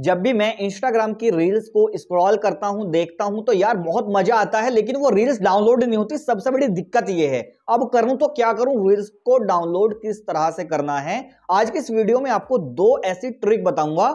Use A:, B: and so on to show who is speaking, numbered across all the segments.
A: जब भी मैं इंस्टाग्राम की रील्स को स्क्रॉल करता हूँ देखता हूँ तो यार बहुत मजा आता है लेकिन वो रील्स डाउनलोड नहीं होती सबसे बड़ी दिक्कत ये है अब करूँ तो क्या करूँ रील्स को डाउनलोड किस तरह से करना है आज की इस वीडियो में आपको दो ऐसी ट्रिक बताऊंगा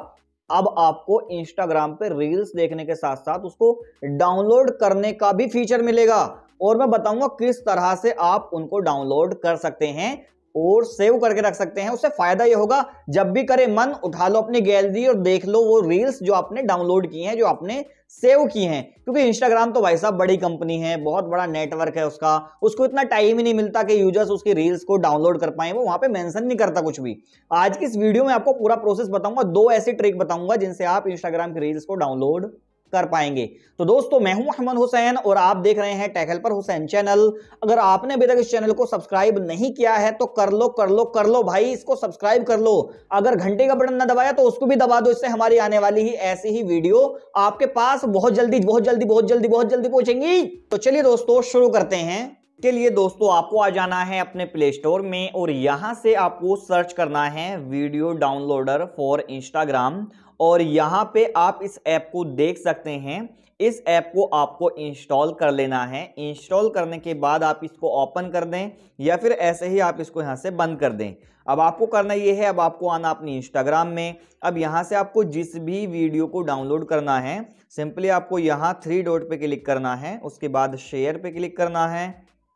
A: अब आपको इंस्टाग्राम पर रील्स देखने के साथ साथ उसको डाउनलोड करने का भी फीचर मिलेगा और मैं बताऊंगा किस तरह से आप उनको डाउनलोड कर सकते हैं और सेव करके रख सकते हैं उससे फायदा ये होगा जब भी करे मन उठा लो अपनी गैलरी और देख लो वो रील्स जो आपने डाउनलोड की हैं जो आपने सेव की हैं क्योंकि इंस्टाग्राम तो भाई साहब बड़ी कंपनी है बहुत बड़ा नेटवर्क है उसका उसको इतना टाइम ही नहीं मिलता कि यूजर्स उसकी रील्स को डाउनलोड कर पाए वो वहां पे मेंशन नहीं करता कुछ भी आज की इस वीडियो में आपको पूरा प्रोसेस बताऊंगा दो ऐसी ट्रिक बताऊंगा जिनसे आप इंस्टाग्राम की रील्स को डाउनलोड कर पाएंगे तो दोस्तों मैं हूं अहमद हुसैन और आप देख रहे हैं टैकल पर हुसैन चैनल अगर आपने अभी तक इस चैनल को सब्सक्राइब नहीं किया है तो कर लो कर लो कर लो भाई इसको सब्सक्राइब कर लो अगर घंटे का बटन ना दबाया तो उसको भी दबा दो इससे हमारी आने वाली ही ऐसी ही वीडियो आपके पास बहुत जल्दी बहुत जल्दी बहुत जल्दी बहुत जल्दी पहुंचेंगी तो चलिए दोस्तों शुरू करते हैं के लिए दोस्तों आपको आ जाना है अपने प्ले स्टोर में और यहां से आपको सर्च करना है वीडियो डाउनलोडर फॉर इंस्टाग्राम और यहाँ पे आप इस ऐप को देख सकते हैं इस ऐप को आपको इंस्टॉल कर लेना है इंस्टॉल करने के बाद आप इसको ओपन कर दें या फिर ऐसे ही आप इसको यहाँ से बंद कर दें अब आपको करना ये है अब आपको आना अपनी इंस्टाग्राम में अब यहाँ से आपको जिस भी वीडियो को डाउनलोड करना है सिंपली आपको यहाँ थ्री डॉट पे क्लिक करना है उसके बाद शेयर पे क्लिक करना है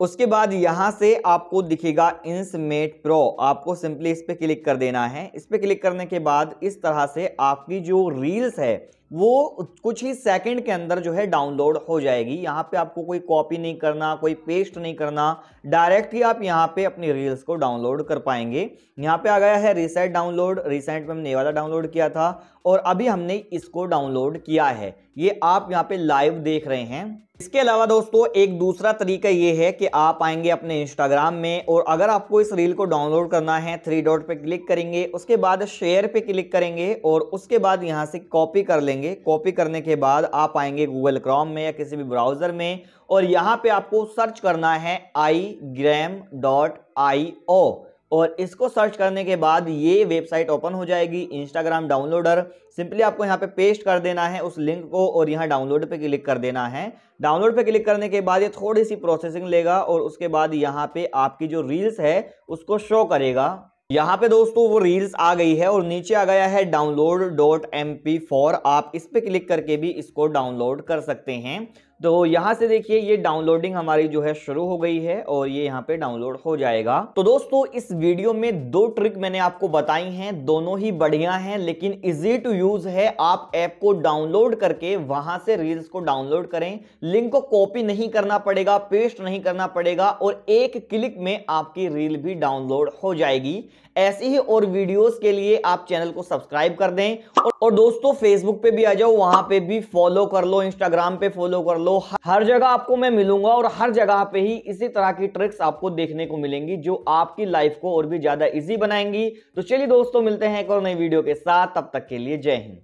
A: उसके बाद यहाँ से आपको दिखेगा इंसमेट प्रो आपको सिंपली इस पर क्लिक कर देना है इस पर क्लिक करने के बाद इस तरह से आपकी जो रील्स है वो कुछ ही सेकंड के अंदर जो है डाउनलोड हो जाएगी यहाँ पे आपको कोई कॉपी नहीं करना कोई पेस्ट नहीं करना डायरेक्ट ही आप यहाँ पे अपनी रील्स को डाउनलोड कर पाएंगे यहाँ पे आ गया है रिसेंट डाउनलोड रिसेंट में हमने वाला डाउनलोड किया था और अभी हमने इसको डाउनलोड किया है ये आप यहाँ पे लाइव देख रहे हैं इसके अलावा दोस्तों एक दूसरा तरीका ये है कि आप आएंगे अपने इंस्टाग्राम में और अगर आपको इस रील को डाउनलोड करना है थ्री डॉट पे क्लिक करेंगे उसके बाद शेयर पे क्लिक करेंगे और उसके बाद यहाँ से कॉपी कर लेंगे कॉपी करने के बाद आप आएंगे गूगल क्रॉम में या किसी भी ब्राउज़र में और यहाँ पे आपको सर्च करना है आई ग्रैम डॉट आई ओ और इसको सर्च करने के बाद ये वेबसाइट ओपन हो जाएगी इंस्टाग्राम डाउनलोडर सिंपली आपको यहाँ पे पेस्ट कर देना है उस लिंक को और यहाँ डाउनलोड पे क्लिक कर देना है डाउनलोड पे क्लिक करने के बाद ये थोड़ी सी प्रोसेसिंग लेगा और उसके बाद यहाँ पे आपकी जो रील्स है उसको शो करेगा यहाँ पे दोस्तों वो रील्स आ गई है और नीचे आ गया है डाउनलोड डॉट एम पी आप इस पर क्लिक करके भी इसको डाउनलोड कर सकते हैं तो यहाँ से देखिए ये डाउनलोडिंग हमारी जो है शुरू हो गई है और ये यहाँ पे डाउनलोड हो जाएगा तो दोस्तों इस वीडियो में दो ट्रिक मैंने आपको बताई हैं दोनों ही बढ़िया हैं लेकिन इजी टू यूज है आप ऐप को डाउनलोड करके वहां से रील्स को डाउनलोड करें लिंक को कॉपी नहीं करना पड़ेगा पेस्ट नहीं करना पड़ेगा और एक क्लिक में आपकी रील भी डाउनलोड हो जाएगी ऐसे ही और वीडियोस के लिए आप चैनल को सब्सक्राइब कर दें और, और दोस्तों फेसबुक पे भी आ जाओ वहां पे भी फॉलो कर लो इंस्टाग्राम पे फॉलो कर लो हर जगह आपको मैं मिलूंगा और हर जगह पे ही इसी तरह की ट्रिक्स आपको देखने को मिलेंगी जो आपकी लाइफ को और भी ज्यादा ईजी बनाएंगी तो चलिए दोस्तों मिलते हैं एक और नई वीडियो के साथ तब तक के लिए जय हिंद